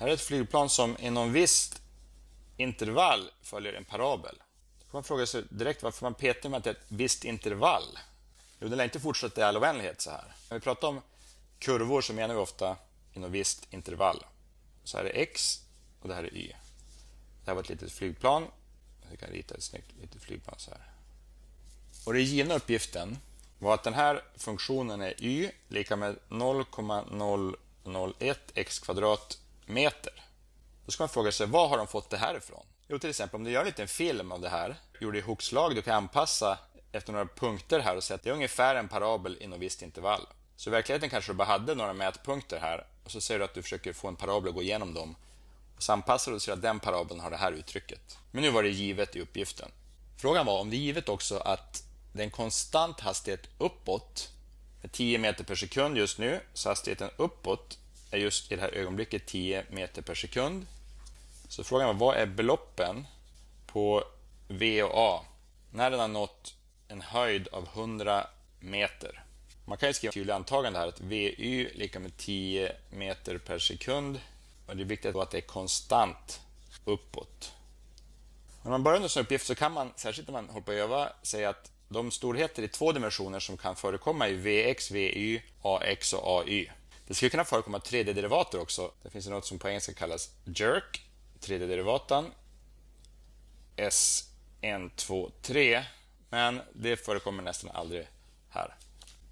Här är ett flygplan som inom visst intervall följer en parabel. Då kan man fråga sig direkt varför man petar med att det är ett visst intervall. Jo, den lär inte fortsätta i all oändlighet så här. När vi pratar om kurvor så menar vi ofta inom visst intervall. Så här är X och det här är Y. Det här var ett litet flygplan. Vi kan rita ett snyggt litet flygplan så här. Och den givna uppgiften var att den här funktionen är y lika med 0,001 x kvadrat meter. Då ska man fråga sig, var har de fått det här ifrån? Jo, till exempel om du gör en liten film av det här, gjord i hokslag, du kan anpassa efter några punkter här och säga att det är ungefär en parabel inom visst intervall. Så i verkligheten kanske du bara hade några mätpunkter här och så ser du att du försöker få en parabel att gå igenom dem. Och så anpassar du och ser att den parabeln har det här uttrycket. Men nu var det givet i uppgiften. Frågan var om det är givet också att det är en konstant hastighet uppåt med 10 meter per sekund just nu, så hastigheten uppåt är just i det här ögonblicket 10 meter per sekund. Så frågan var, vad är beloppen på V och A när den har nått en höjd av 100 meter? Man kan ju skriva tydliga antagande här att VY är lika med 10 meter per sekund och det är viktigt att det är konstant uppåt. När man börjar med en sån uppgift så kan man, särskilt när man håller på att öva, säga att de storheter i två dimensioner som kan förekomma är VX, VY, AX och AY. Det skulle kunna förekomma 3D-derivater också. Det finns något som på engelska kallas jerk, 3D-derivatan, S123, men det förekommer nästan aldrig här.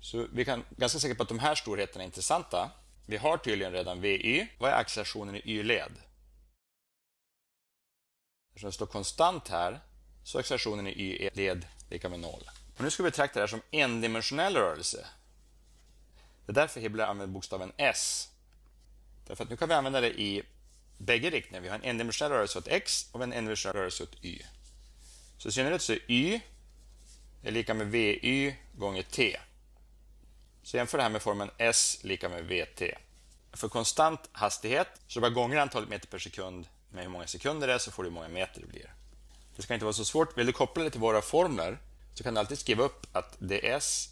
Så vi kan ganska säkert på att de här storheterna är intressanta. Vi har tydligen redan VY. Vad är accelerationen i Y-led? Eftersom det står konstant här så är accelerationen i Y-led lika med noll. Och nu ska vi betrakta det här som endimensionell rörelse. Det är därför Hibbler använder bokstaven S. Därför att nu kan vi använda det i bägge riktningar. Vi har en endimensionell rörelse åt X och en endimensionell rörelse åt Y. Så i synnerhet så är Y är lika med VY gånger T. Så jämför det här med formeln S lika med VT. För konstant hastighet, så du bara gånger antalet meter per sekund med hur många sekunder det är, så får du hur många meter det blir. Det ska inte vara så svårt. Vill du koppla det till våra formler så kan du alltid skriva upp att ds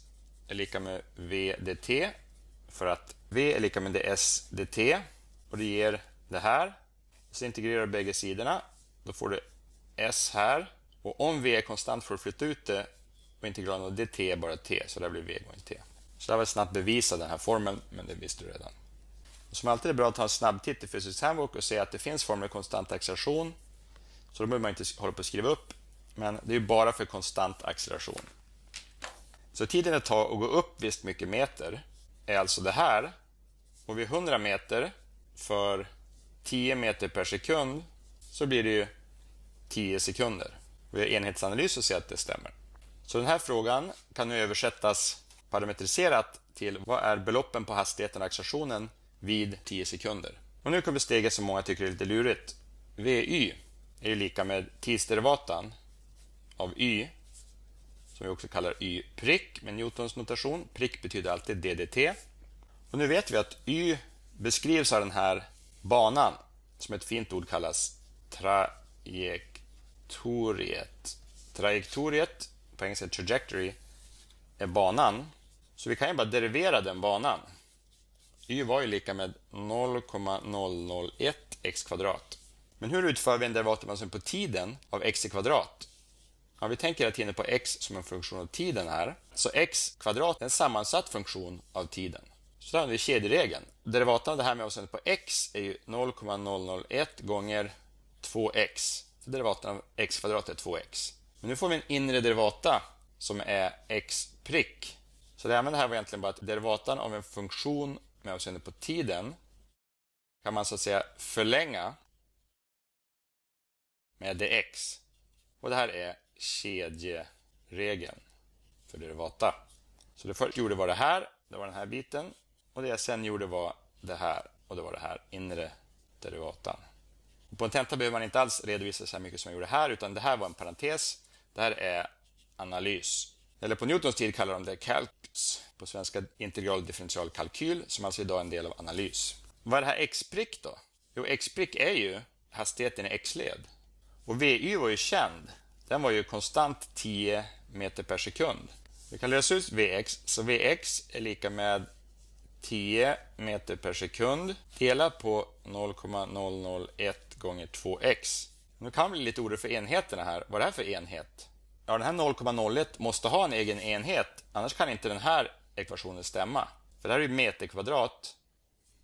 är lika med vdt för att V är lika med ds dt och det ger det här. Så integrerar du bägge sidorna. Då får du s här. Och om v är konstant får du flytta ut det och integrera av dt är bara t, så det blir v gånger t. Så där var snabbt bevisa den här formeln, men det visste du redan. Och som alltid är det bra att ta en snabb titt i Physics Handbook och se att det finns formler konstant acceleration. Så då behöver man inte hålla på att skriva upp, men det är ju bara för konstant acceleration. Så tiden det tar att gå upp visst mycket meter är alltså det här. Och vid 100 meter för 10 meter per sekund så blir det ju 10 sekunder. Vi har enhetsanalys och ser att det stämmer. Så den här frågan kan nu översättas parametriserat till vad är beloppen på hastigheten och accelerationen vid 10 sekunder. Och nu kommer steget som många tycker är lite lurigt. VY är ju lika med tidsderivatan av Y som vi också kallar y prick med Newtons notation. Prick betyder alltid ddt. Och nu vet vi att y beskrivs av den här banan som ett fint ord kallas trajektoriet. Trajektoriet, på engelska trajectory, är banan. Så vi kan ju bara derivera den banan. y var ju lika med 0,001 x kvadrat. Men hur utför vi en derivativmassum på tiden av x i kvadrat? Ja, vi tänker hela tiden på x som en funktion av tiden här. Så x kvadrat är en sammansatt funktion av tiden. Så där har vi kedjeregeln. Derivatan av det här med avseende på x är ju 0,001 gånger 2x. Så derivatan av x kvadrat är 2x. Men nu får vi en inre derivata som är x prick. Så det jag använde här var egentligen bara att derivatan av en funktion med avseende på tiden kan man så att säga förlänga med dx. Och det här är kedjeregeln för derivata. Så det jag gjorde var det här, det var den här biten. Och det jag sen gjorde var det här och det var det här inre derivatan. Och på en tenta behöver man inte alls redovisa så här mycket som jag gjorde här, utan det här var en parentes. Det här är analys. Eller på Newtons tid kallar de det calcs, på svenska integral differentialkalkyl, som alltså idag är en del av analys. Vad är det här x-prick då? Jo, x-prick är ju hastigheten i x-led. Och VY var ju känd den var ju konstant 10 meter per sekund. Vi kan lösa ut Vx, så Vx är lika med 10 meter per sekund delat på 0,001 gånger 2x. Nu kan vi bli lite orolig för enheterna här. Vad är det här för enhet? Ja, den här 0,01 måste ha en egen enhet, annars kan inte den här ekvationen stämma. För det här är ju meterkvadrat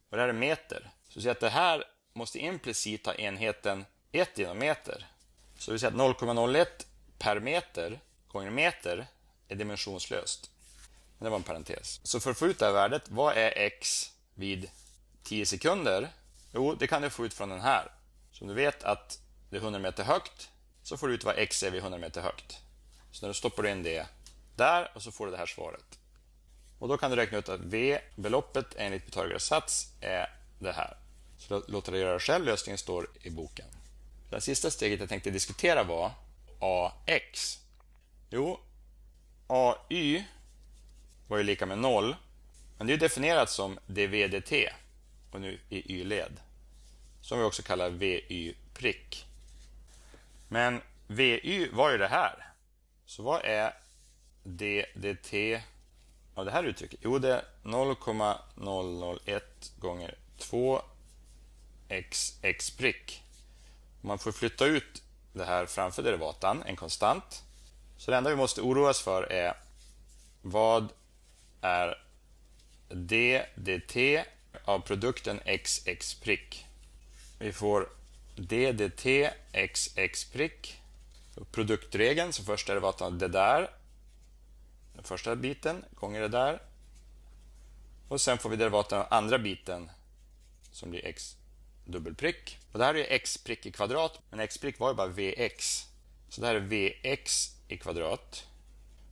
och det här är meter. Så att det här måste implicit ha enheten 1 genom meter. Så vi säger att 0,01 per meter gånger meter är dimensionslöst. Men det var en parentes. Så för att få ut det här värdet, vad är x vid 10 sekunder? Jo, det kan du få ut från den här. Så om du vet att det är 100 meter högt, så får du ut vad x är vid 100 meter högt. Så när du stoppar in det där och så får du det här svaret. Och då kan du räkna ut att V-beloppet enligt Pythagoras sats är det här. Så låt dig göra det själv, lösningen står i boken. Det sista steget jag tänkte diskutera var AX. Jo, AY var ju lika med noll, men det är definierat som DVDT och nu i Y-led, som vi också kallar VY prick. Men VY var ju det här, så vad är DDT av det här uttrycket? Jo, det är 0,001 gånger 2 x x prick. Man får flytta ut det här framför derivatan, en konstant. Så det enda vi måste oroa oss för är vad är d dt av produkten xx prick? Vi får d dt xx prick. Produktregeln, så första derivatan av det där. Den första biten gånger det där. Och sen får vi derivaten av andra biten som blir x dubbelprick. Och det här är x prick i kvadrat, men x prick var ju bara vx. Så det här är vx i kvadrat.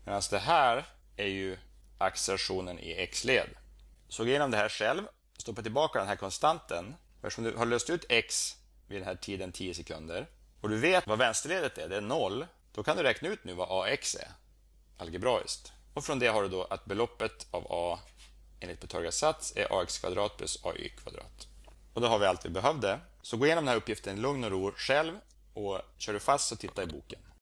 Medan det här är ju accelerationen i x-led. Så gå igenom det här själv, stoppa tillbaka den här konstanten. Eftersom du har löst ut x vid den här tiden 10 sekunder och du vet vad vänsterledet är, det är 0, då kan du räkna ut nu vad ax är algebraiskt. Och från det har du då att beloppet av a enligt Pythagoras sats är ax kvadrat plus ay kvadrat och då har vi allt vi behövde. Så gå igenom den här uppgiften i lugn och ro själv och kör du fast så titta i boken.